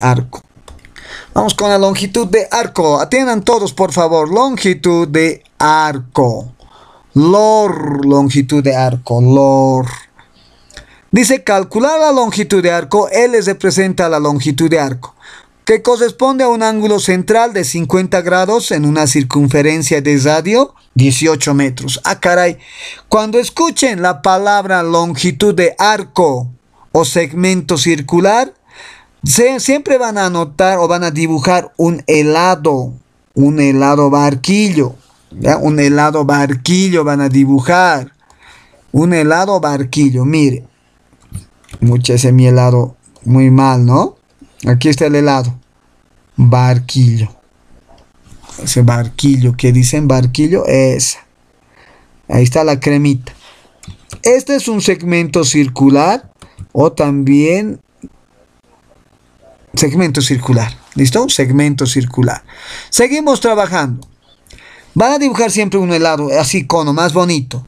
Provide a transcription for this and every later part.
arco. Vamos con la longitud de arco. Atiendan todos, por favor. Longitud de arco. LOR, longitud de arco, LOR. Dice calcular la longitud de arco, L representa la longitud de arco, que corresponde a un ángulo central de 50 grados en una circunferencia de radio 18 metros. Ah, caray. Cuando escuchen la palabra longitud de arco o segmento circular, siempre van a anotar o van a dibujar un helado, un helado barquillo, un helado barquillo van a dibujar, un helado barquillo, mire, mucha ese mi helado muy mal, ¿no? Aquí está el helado, barquillo, ese barquillo ¿Qué dicen barquillo, es ahí está la cremita. Este es un segmento circular o también Segmento circular. ¿Listo? Segmento circular. Seguimos trabajando. Van a dibujar siempre un helado, así cono, más bonito.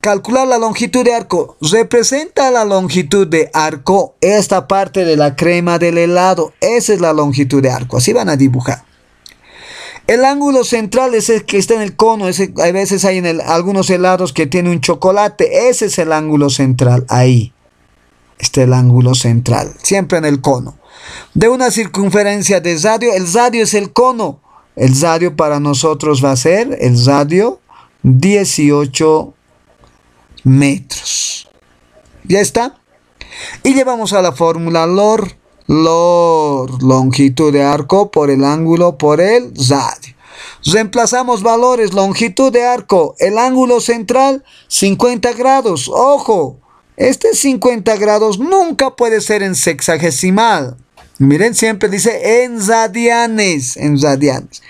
Calcular la longitud de arco. Representa la longitud de arco esta parte de la crema del helado. Esa es la longitud de arco. Así van a dibujar. El ángulo central es el que está en el cono. Ese, a veces hay en algunos helados que tiene un chocolate. Ese es el ángulo central. Ahí. Este el ángulo central. Siempre en el cono de una circunferencia de radio. El radio es el cono. El radio para nosotros va a ser el radio 18 metros. Ya está. Y llevamos a la fórmula LOR. LOR, longitud de arco por el ángulo por el radio. Reemplazamos valores, longitud de arco, el ángulo central 50 grados. Ojo, este 50 grados nunca puede ser en sexagesimal. Miren, siempre dice en radianes, en radianes.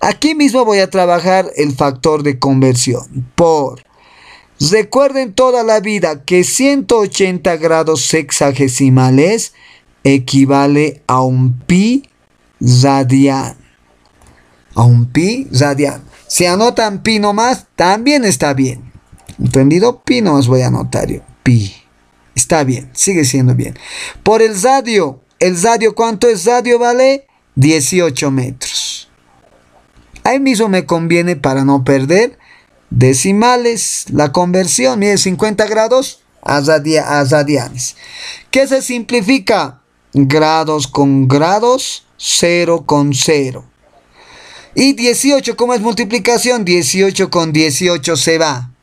Aquí mismo voy a trabajar el factor de conversión por. Recuerden toda la vida que 180 grados sexagesimales equivale a un pi radian. A un pi radian. Si anotan pi nomás, también está bien. ¿Entendido? Pi nomás voy a anotar yo. Pi. Está bien, sigue siendo bien. Por el radio, el radio, ¿cuánto es radio? Vale 18 metros. Ahí mismo me conviene para no perder decimales, la conversión, mide 50 grados a, radia, ¿Qué se simplifica? Grados con grados, 0 con 0. Y 18, ¿cómo es multiplicación? 18 con 18 se va.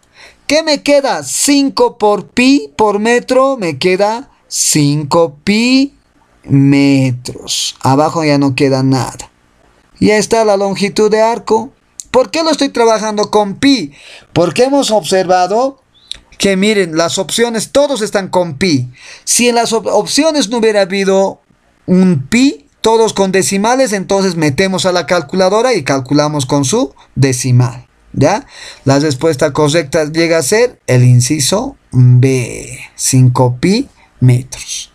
¿Qué me queda? 5 por pi por metro, me queda 5 pi metros. Abajo ya no queda nada. Ya está la longitud de arco. ¿Por qué lo estoy trabajando con pi? Porque hemos observado que miren, las opciones, todos están con pi. Si en las opciones no hubiera habido un pi, todos con decimales, entonces metemos a la calculadora y calculamos con su decimal. ¿Ya? La respuesta correcta llega a ser el inciso B, 5 pi metros.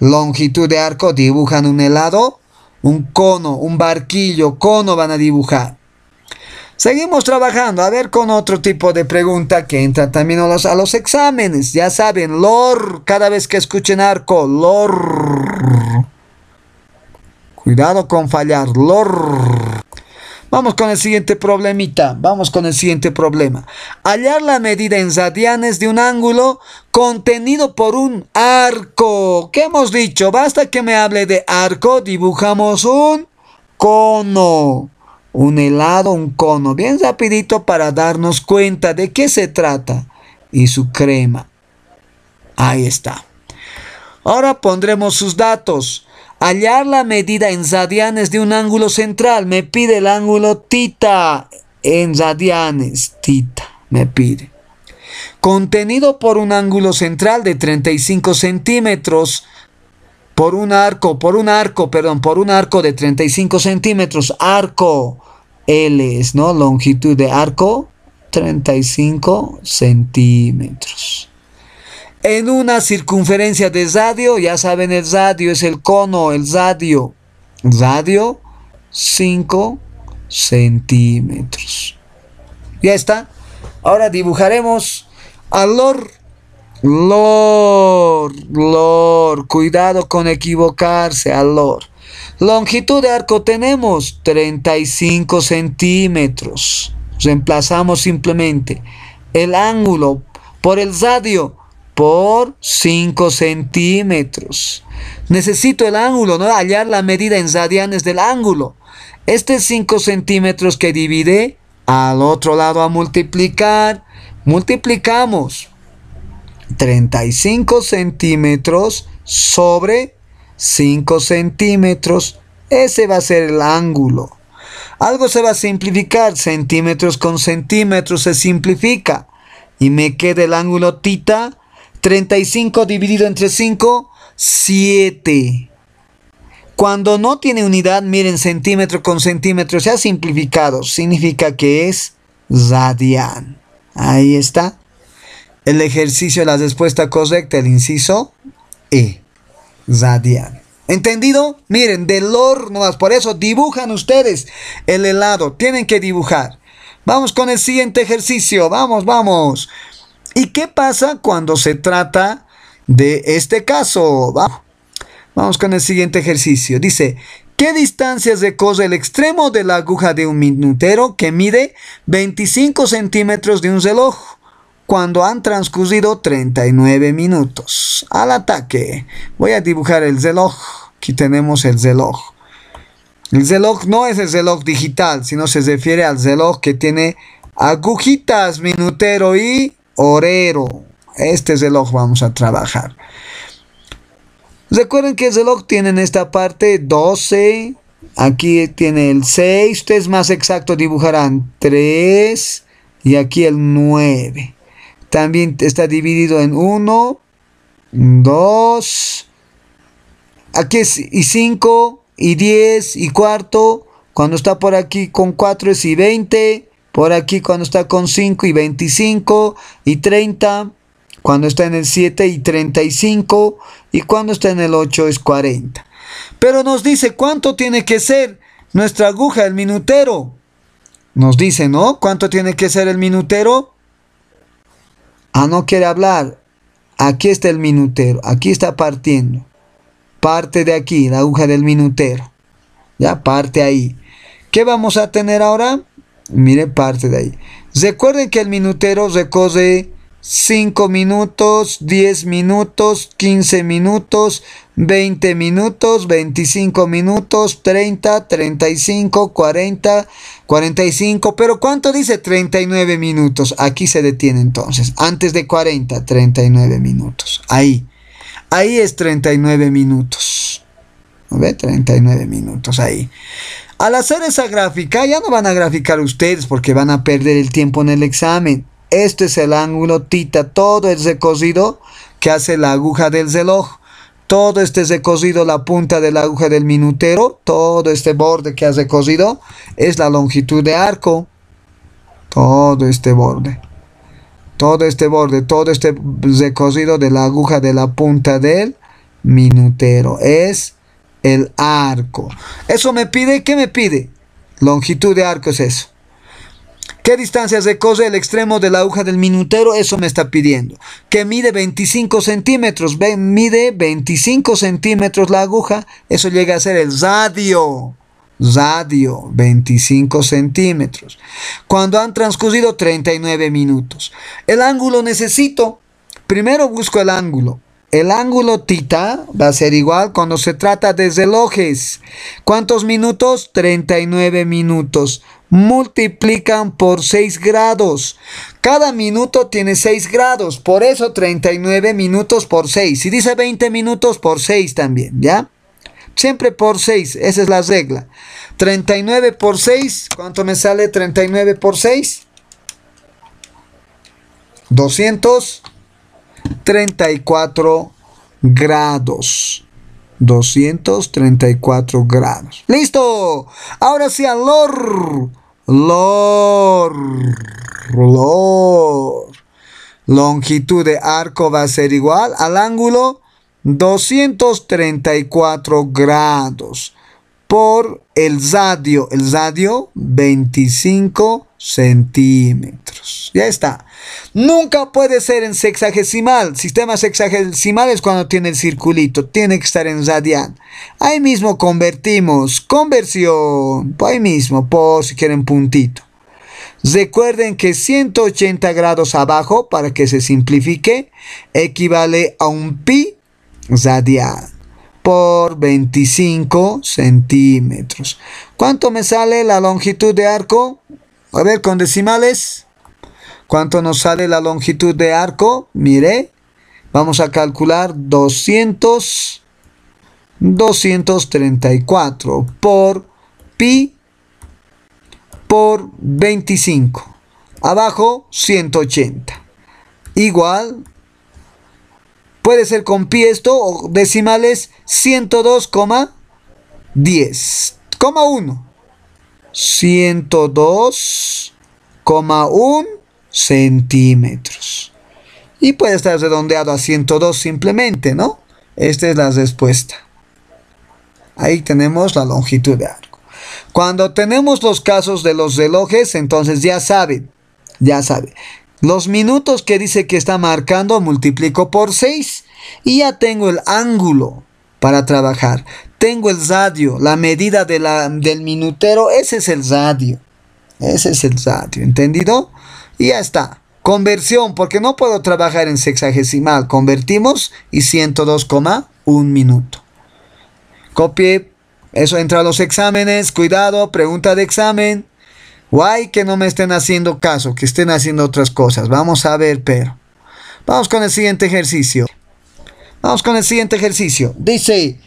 Longitud de arco, dibujan un helado, un cono, un barquillo, cono van a dibujar. Seguimos trabajando, a ver con otro tipo de pregunta que entra también a los, a los exámenes. Ya saben, LOR, cada vez que escuchen arco, LOR. Cuidado con fallar, LOR. Vamos con el siguiente problemita. Vamos con el siguiente problema. Hallar la medida en radianes de un ángulo contenido por un arco. ¿Qué hemos dicho? Basta que me hable de arco, dibujamos un cono. Un helado, un cono. Bien rapidito para darnos cuenta de qué se trata. Y su crema. Ahí está. Ahora pondremos sus datos. Hallar la medida en radianes de un ángulo central. Me pide el ángulo tita en radianes. Tita me pide. Contenido por un ángulo central de 35 centímetros. Por un arco, por un arco, perdón, por un arco de 35 centímetros. Arco. L es, ¿no? Longitud de arco. 35 centímetros en una circunferencia de radio, ya saben, el radio es el cono, el radio, radio 5 centímetros. Ya está. Ahora dibujaremos alor, Lor. Lor. cuidado con equivocarse, alor. Longitud de arco tenemos 35 centímetros. Reemplazamos simplemente el ángulo por el radio por 5 centímetros. Necesito el ángulo, ¿no? Hallar la medida en radianes del ángulo. Este 5 centímetros que divide al otro lado a multiplicar. Multiplicamos 35 centímetros sobre 5 centímetros. Ese va a ser el ángulo. Algo se va a simplificar. Centímetros con centímetros se simplifica. Y me queda el ángulo tita 35 dividido entre 5, 7. Cuando no tiene unidad, miren centímetro con centímetro, se ha simplificado. Significa que es radian. Ahí está. El ejercicio de la respuesta correcta, el inciso E. Radian. ¿Entendido? Miren, del horno más. Por eso dibujan ustedes el helado. Tienen que dibujar. Vamos con el siguiente ejercicio. Vamos, vamos. ¿Y qué pasa cuando se trata de este caso? Vamos con el siguiente ejercicio. Dice, ¿qué distancias recorre el extremo de la aguja de un minutero que mide 25 centímetros de un reloj cuando han transcurrido 39 minutos? Al ataque. Voy a dibujar el reloj. Aquí tenemos el reloj. El reloj no es el reloj digital, sino se refiere al reloj que tiene agujitas, minutero y orero. Este reloj vamos a trabajar. Recuerden que el reloj tiene en esta parte 12. Aquí tiene el 6. Ustedes más exacto dibujarán 3. Y aquí el 9. También está dividido en 1, 2. Aquí es y 5 y 10 y cuarto. Cuando está por aquí con 4 es y 20. Por aquí cuando está con 5 y 25 y 30. Cuando está en el 7 y 35. Y cuando está en el 8 es 40. Pero nos dice cuánto tiene que ser nuestra aguja, del minutero. Nos dice, ¿no? ¿Cuánto tiene que ser el minutero? Ah, no quiere hablar. Aquí está el minutero. Aquí está partiendo. Parte de aquí, la aguja del minutero. Ya parte ahí. ¿Qué vamos a tener ahora? Mire parte de ahí. Recuerden que el minutero recoge 5 minutos, 10 minutos, 15 minutos, 20 minutos, 25 minutos, 30, 35, 40, 45. Pero ¿cuánto dice 39 minutos? Aquí se detiene entonces. Antes de 40, 39 minutos. Ahí. Ahí es 39 minutos. 39 minutos ahí. Al hacer esa gráfica, ya no van a graficar ustedes porque van a perder el tiempo en el examen. Este es el ángulo tita, todo el recocido que hace la aguja del reloj. Todo este recocido, la punta de la aguja del minutero, todo este borde que hace recocido es la longitud de arco. Todo este borde. Todo este borde, todo este recorrido de la aguja de la punta del minutero es el arco. Eso me pide, ¿qué me pide? Longitud de arco es eso. ¿Qué distancia recorre el extremo de la aguja del minutero? Eso me está pidiendo. Que mide 25 centímetros. mide 25 centímetros la aguja. Eso llega a ser el radio. Radio, 25 centímetros. Cuando han transcurrido 39 minutos. El ángulo necesito. Primero busco el ángulo. El ángulo tita va a ser igual cuando se trata de relojes. ¿Cuántos minutos? 39 minutos. Multiplican por 6 grados. Cada minuto tiene 6 grados. Por eso 39 minutos por 6. Si dice 20 minutos por 6 también, ¿ya? Siempre por 6. Esa es la regla. 39 por 6. ¿Cuánto me sale 39 por 6? 200. 34 grados. 234 grados. ¡Listo! Ahora sí al LOR. LOR. Longitud de arco va a ser igual al ángulo 234 grados por el radio. El radio 25 centímetros. Ya está. Nunca puede ser en sexagesimal. Sistema sexagesimal es cuando tiene el circulito. Tiene que estar en radian. Ahí mismo convertimos. Conversión. Pues ahí mismo. Por si quieren puntito. Recuerden que 180 grados abajo, para que se simplifique, equivale a un pi radial por 25 centímetros. ¿Cuánto me sale la longitud de arco? A ver, con decimales, ¿cuánto nos sale la longitud de arco? Mire, vamos a calcular 200, 234 por pi por 25. Abajo, 180. Igual, puede ser con pi esto o decimales 102,10,1. 102,1 centímetros. Y puede estar redondeado a 102 simplemente, ¿no? Esta es la respuesta. Ahí tenemos la longitud de arco. Cuando tenemos los casos de los relojes, entonces ya saben, ya saben. Los minutos que dice que está marcando multiplico por 6 y ya tengo el ángulo para trabajar. Tengo el radio, la medida del minutero, ese es el radio. Ese es el radio, ¿entendido? Y ya está. Conversión, porque no puedo trabajar en sexagesimal. Convertimos y 102,1 minuto. Copie. Eso entra a los exámenes. Cuidado, pregunta de examen. Guay que no me estén haciendo caso, que estén haciendo otras cosas. Vamos a ver, pero. Vamos con el siguiente ejercicio. Vamos con el siguiente ejercicio. Dice,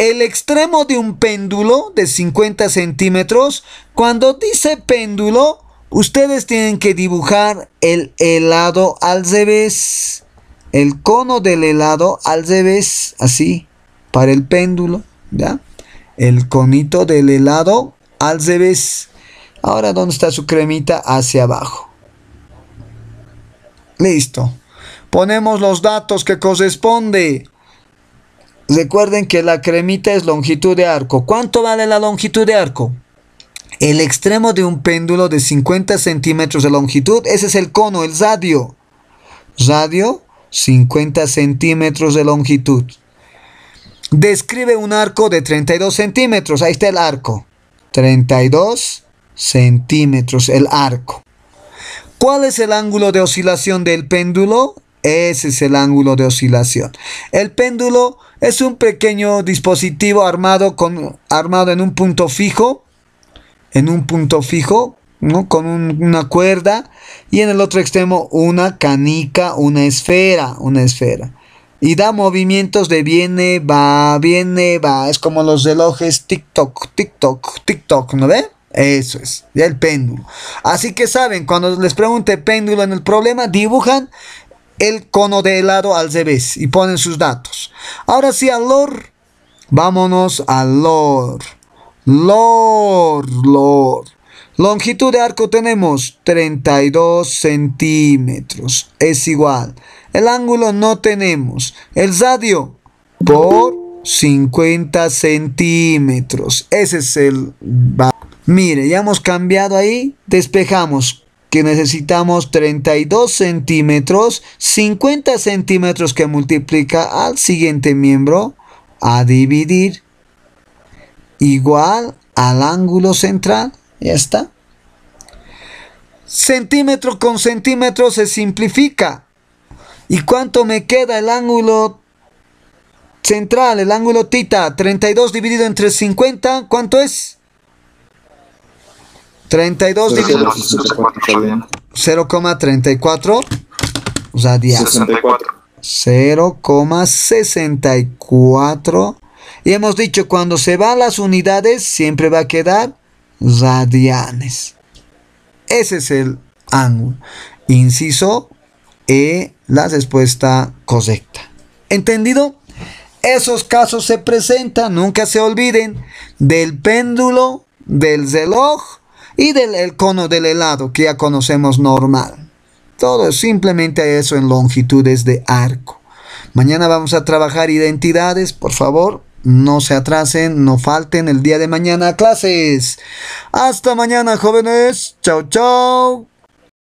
el extremo de un péndulo de 50 centímetros, cuando dice péndulo, ustedes tienen que dibujar el helado al revés. El cono del helado al revés, así, para el péndulo, ¿ya? El conito del helado al revés. Ahora, ¿dónde está su cremita? Hacia abajo. Listo. Ponemos los datos que corresponde. Recuerden que la cremita es longitud de arco. ¿Cuánto vale la longitud de arco? El extremo de un péndulo de 50 centímetros de longitud, ese es el cono, el radio. Radio, 50 centímetros de longitud. Describe un arco de 32 centímetros. Ahí está el arco. 32 centímetros el arco. ¿Cuál es el ángulo de oscilación del péndulo? Ese es el ángulo de oscilación. El péndulo es un pequeño dispositivo armado, con, armado en un punto fijo, en un punto fijo, ¿no? con una cuerda, y en el otro extremo una canica, una esfera, una esfera. Y da movimientos de viene, va, viene, va. Es como los relojes TikTok, tic TikTok, ¿no ve? Eso es, ya el péndulo. Así que saben, cuando les pregunte péndulo en el problema, dibujan el cono de helado al revés y ponen sus datos. Ahora sí, al LOR. Vámonos al LOR. LOR, LOR. Longitud de arco tenemos 32 centímetros. Es igual. El ángulo no tenemos. El radio por 50 centímetros. Ese es el... Mire, ya hemos cambiado ahí. Despejamos que necesitamos 32 centímetros, 50 centímetros que multiplica al siguiente miembro a dividir igual al ángulo central. Ya está. Centímetro con centímetro se simplifica. ¿Y cuánto me queda el ángulo central, el ángulo tita? 32 dividido entre 50, ¿cuánto es? 32 0,34, o 0,64. Y hemos dicho, cuando se van las unidades, siempre va a quedar radianes. Ese es el ángulo. Inciso E, la respuesta correcta. ¿Entendido? Esos casos se presentan, nunca se olviden, del péndulo, del reloj y del cono del helado que ya conocemos normal. Todo es simplemente eso en longitudes de arco. Mañana vamos a trabajar identidades, por favor. No se atrasen, no falten el día de mañana a clases. Hasta mañana, jóvenes. Chao, chao.